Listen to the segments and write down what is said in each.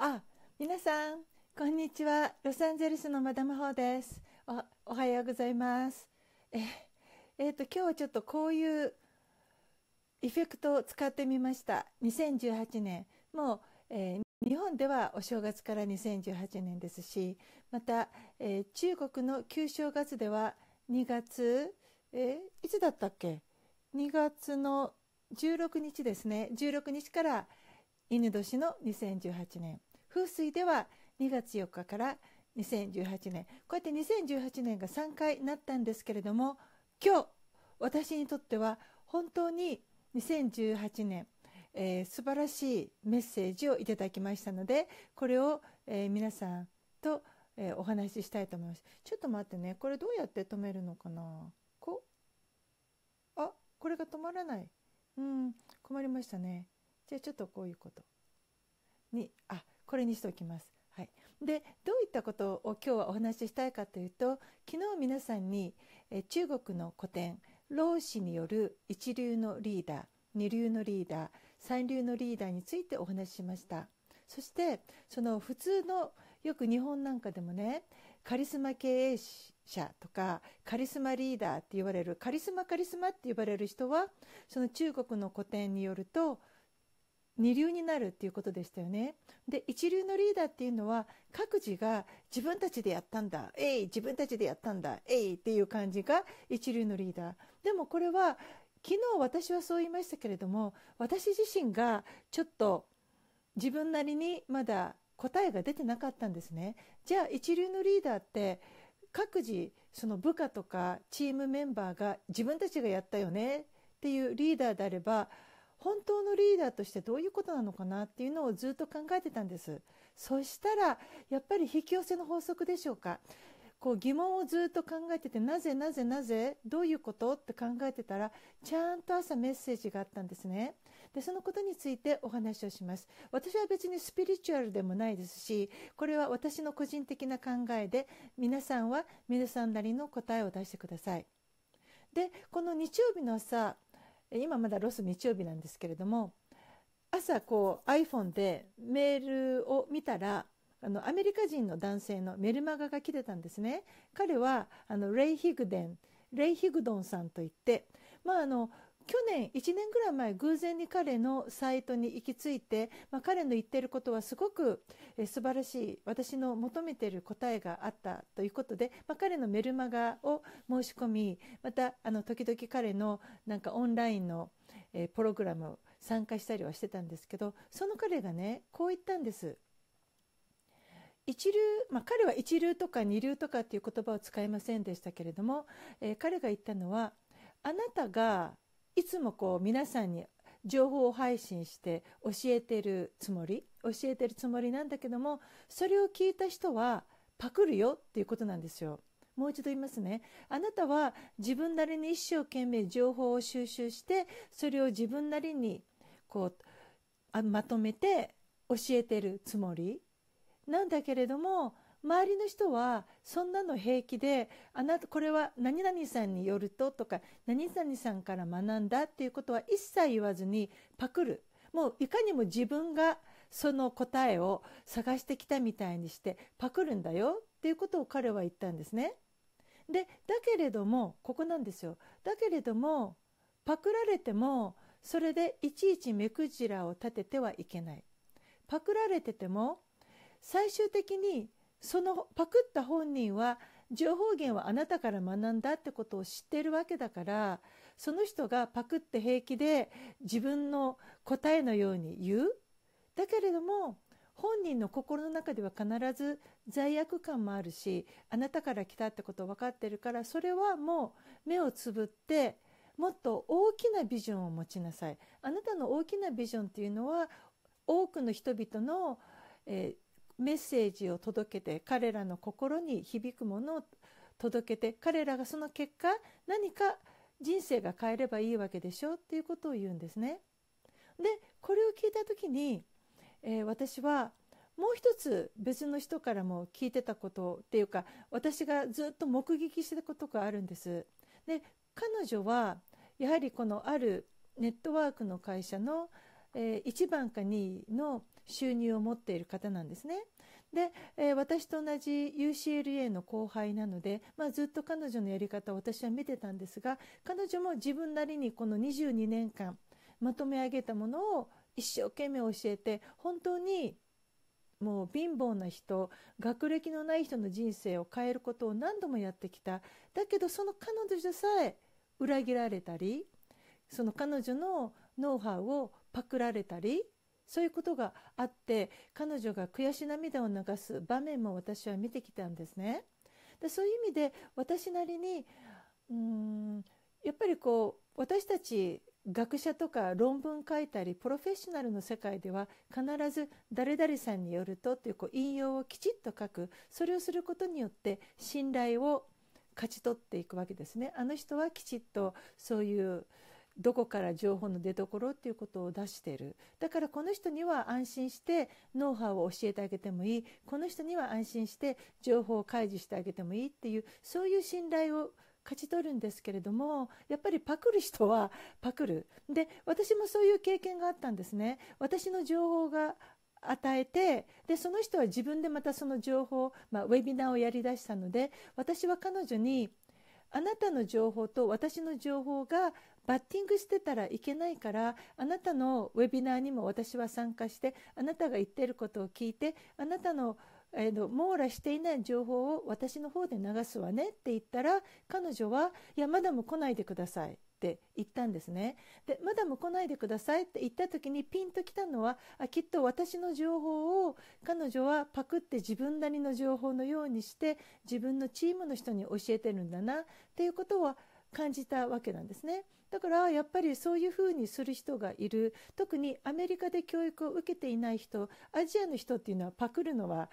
あ皆さんこんにちはロサンゼルスのマダムホーですおはようございますええーと、と今日はちょっとこういうエフェクトを使ってみました2018年もう、えー、日本ではお正月から2018年ですしまた、えー、中国の旧正月では2月、えー、いつだったっけ2月の16日ですね16日から犬年の2018年風水では2月4日から2018年こうやって2018年が3回なったんですけれども今日私にとっては本当に2018年、えー、素晴らしいメッセージをいただきましたのでこれを、えー、皆さんと、えー、お話ししたいと思いますちょっと待ってねこれどうやって止めるのかなこうあこれが止まらないうん困りましたねじゃあちょっとこういうことにあこれにしておきます。はい、でどういったことを今日はお話ししたいかというと昨日皆さんにえ中国の古典老子による一流のリーダー二流のリーダー三流のリーダーについてお話ししましたそしてその普通のよく日本なんかでもねカリスマ経営者とかカリスマリーダーって言われるカリスマカリスマって呼ばれる人はその中国の古典によると「二流になるっていうことでしたよね。で、一流のリーダーっていうのは、各自が自分たちでやったんだ、えい、自分たちでやったんだ、えいっていう感じが一流のリーダー。でもこれは、昨日私はそう言いましたけれども、私自身がちょっと自分なりにまだ答えが出てなかったんですね。じゃあ一流のリーダーって、各自その部下とかチームメンバーが自分たちがやったよねっていうリーダーであれば本当のリーダーとしてどういうことなのかなっていうのをずっと考えてたんですそしたらやっぱり引き寄せの法則でしょうかこう疑問をずっと考えててなぜなぜなぜどういうことって考えてたらちゃんと朝メッセージがあったんですねでそのことについてお話をします私は別にスピリチュアルでもないですしこれは私の個人的な考えで皆さんは皆さんなりの答えを出してくださいでこの日曜日の朝今まだロス日曜日なんですけれども朝こう iPhone でメールを見たらあのアメリカ人の男性のメルマガが来てたんですね彼はあのレイ・ヒグデンレイ・ヒグドンさんといって、まあ、あの去年1年ぐらい前偶然に彼のサイトに行き着いて、まあ、彼の言ってることはすごく、えー、素晴らしい私の求めてる答えがあったということで、まあ、彼のメルマガを申し込みまたあの時々彼のなんかオンラインの、えー、プログラム参加したりはしてたんですけどその彼がねこう言ったんです。一流、まあ、彼は一流とか二流とかっていう言葉を使いませんでしたけれども、えー、彼が言ったのはあなたがいつもこう皆さんに情報を配信して教えてるつもり教えてるつもりなんだけどもそれを聞いた人はパクるよっていうことなんですよ。もう一度言いますね。あなたは自分なりに一生懸命情報を収集してそれを自分なりにこうあまとめて教えてるつもりなんだけれども周りの人はそんなの平気であなたこれは何々さんによるととか何々さんから学んだっていうことは一切言わずにパクるもういかにも自分がその答えを探してきたみたいにしてパクるんだよっていうことを彼は言ったんですね。でだけれどもここなんですよだけれどもパクられてもそれでいちいち目くじらを立ててはいけないパクられてても最終的にそのパクった本人は情報源はあなたから学んだってことを知ってるわけだからその人がパクって平気で自分の答えのように言うだけれども本人の心の中では必ず罪悪感もあるしあなたから来たってことを分かってるからそれはもう目をつぶってもっと大きなビジョンを持ちなさいあなたの大きなビジョンっていうのは多くの人々の、えーメッセージを届けて彼らの心に響くものを届けて彼らがその結果何か人生が変えればいいわけでしょっていうことを言うんですね。でこれを聞いた時に、えー、私はもう一つ別の人からも聞いてたことっていうか私がずっと目撃してたことがあるんです。で彼女はやはりこのあるネットワークの会社のえ1番か2位の収入を持っている方なんですね。で、え私と同じ UCLA の後輩なので、まあ、ずっと彼女のやり方を私は見てたんですが彼女も自分なりにこの22年間まとめ上げたものを一生懸命教えて本当にもう貧乏な人学歴のない人の人生を変えることを何度もやってきただけどその彼女さえ裏切られたりその彼女のノウハウをパクられたりそういうことがあって彼女が悔し涙を流す場面も私は見てきたんですね。でそういう意味で私なりにうーんやっぱりこう私たち学者とか論文書いたりプロフェッショナルの世界では必ず誰々さんによるとというこう引用をきちっと書くそれをすることによって信頼を勝ち取っていくわけですね。あの人はきちっとそういうどこから情報の出所っていうことを出しているだからこの人には安心してノウハウを教えてあげてもいいこの人には安心して情報を開示してあげてもいいっていうそういう信頼を勝ち取るんですけれどもやっぱりパクる人は パクるで私もそういう経験があったんですね私の情報が与えてでその人は自分でまたその情報、まあ、ウェビナーをやりだしたので私は彼女にあなたの情報と私の情報がバッティングしてたらいけないからあなたのウェビナーにも私は参加してあなたが言ってることを聞いてあなたのえー網羅していない情報を私の方で流すわねって言ったら彼女は「いやまだも来ないでください」って言ったんですねで「まだも来ないでください」って言った時にピンときたのはあきっと私の情報を彼女はパクって自分なりの情報のようにして自分のチームの人に教えてるんだなっていうことは感じたわけなんですね。だからやっぱりそういうふうにする人がいる特にアメリカで教育を受けていない人アジアの人っていうのはパクるのは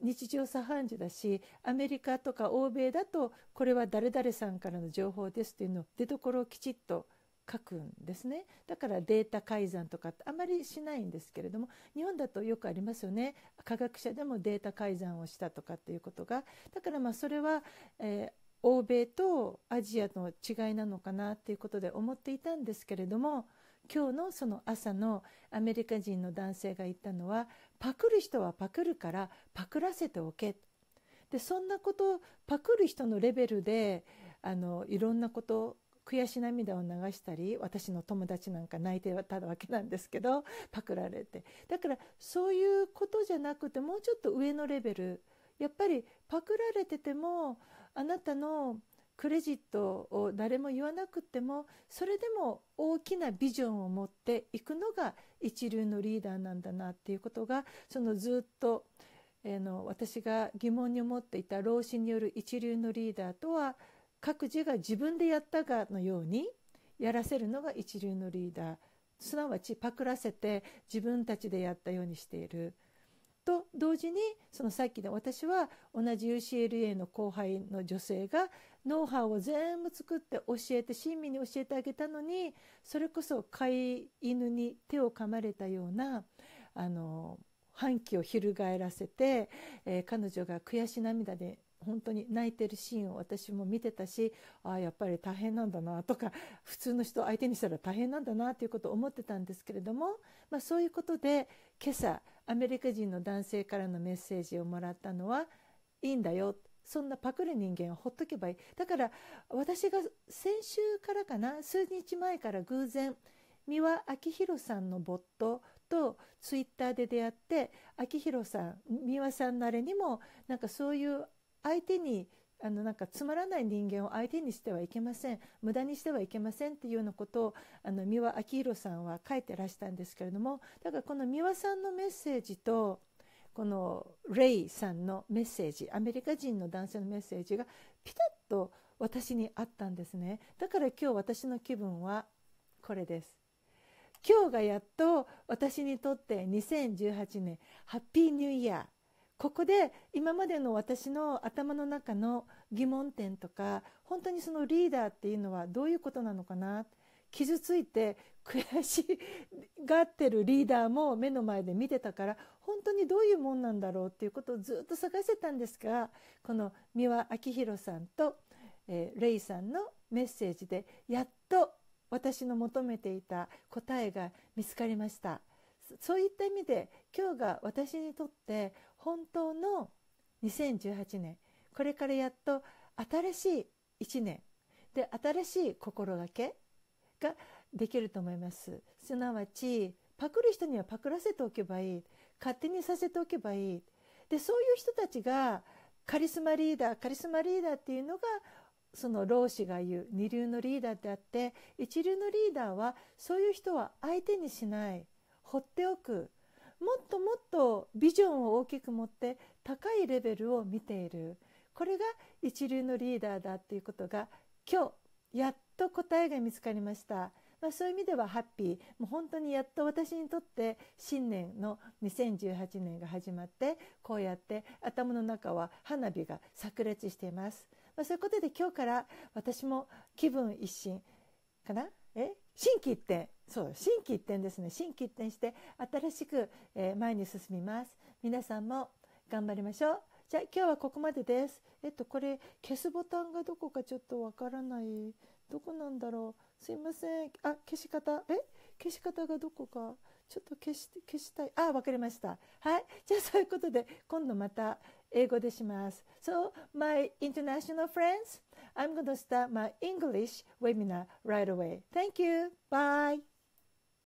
日常茶飯事だしアメリカとか欧米だとこれは誰々さんからの情報ですっていうのを出所をきちっと書くんですねだからデータ改ざんとかってあまりしないんですけれども日本だとよくありますよね科学者でもデータ改ざんをしたとかっていうことがだからまあそれは、えー、欧米とアジアの違いなのかなっていうことで思っていたんですけれども今日のその朝のアメリカ人の男性が言ったのはパクる人はパクるからパクらせておけでそんなことパクる人のレベルであのいろんなこと悔し涙を流したり私の友達なんか泣いてたわけなんですけどパクられてだからそういうことじゃなくてもうちょっと上のレベルやっぱりパクられててもあなたのクレジットを誰も言わなくてもそれでも大きなビジョンを持っていくのが一流のリーダーなんだなっていうことがそのずっと、えー、の私が疑問に思っていた老子による一流のリーダーとは各自が自分でやったかのようにやらせるのが一流のリーダーすなわちパクらせて自分たちでやったようにしている。と同時にそのさっきの私は同じ UCLA の後輩の女性がノウハウを全部作って教えて親身に教えてあげたのにそれこそ飼い犬に手を噛まれたようなあの反旗を翻らせて、えー、彼女が悔し涙で本当に泣いてるシーンを私も見てたしああやっぱり大変なんだなとか 普通の人相手にしたら大変なんだなということを思ってたんですけれども、まあ、そういうことで今朝アメリカ人の男性からのメッセージをもらったのはいいんだよそんなパクる人間はほっとけばいいだから私が先週からかな数日前から偶然三輪明宏さんのボットとツイッターで出会って明宏さん三輪さんのあれにもなんかそういう相手にあのなんかつまらない人間を相手にしてはいけません無駄にしてはいけませんっていうようなことをあの三輪明宏さんは書いてらしたんですけれどもだからこの三輪さんのメッセージとこのレイさんのメッセージアメリカ人の男性のメッセージがピタッと私にあったんですねだから今日私の気分はこれです今日がやっと私にとって2018年ハッピーニューイヤーここで今までの私の頭の中の疑問点とか本当にそのリーダーっていうのはどういうことなのかな傷ついて悔しがってるリーダーも目の前で見てたから本当にどういうもんなんだろうっていうことをずっと探してたんですがこの三輪明宏さんと、えー、レイさんのメッセージでやっと私の求めていた答えが見つかりました。そういった意味で今日が私にとって本当の2018年これからやっと新しい1年で新しい心がけができると思いますすなわちパクる人にはパクらせておけばいい勝手にさせておけばいいでそういう人たちがカリスマリーダーカリスマリーダーっていうのがその老子が言う二流のリーダーであって一流のリーダーはそういう人は相手にしない放っておくもっともっとビジョンを大きく持って高いレベルを見ているこれが一流のリーダーだっていうことが今日やっと答えが見つかりました。まあ、そういう意味ではハッピーもう本当にやっと私にとって新年の2018年が始まってこうやって頭の中は花火が炸裂しています、まあ、そういうことで今日から私も気分一新かなえ心機一転そう新規一点ですね新規一点して新しく、え前に進みます皆さんも頑張りましょうじゃあ今日はここまでですえっとこれ消すボタンがどこかちょっとわからないどこなんだろうすいませんあ消し方え消し方がどこかちょっと消し消したいあわかりましたはいじゃあそういうことで今度また英語でします So my international friends I'm gonna start my English webinar right away Thank you bye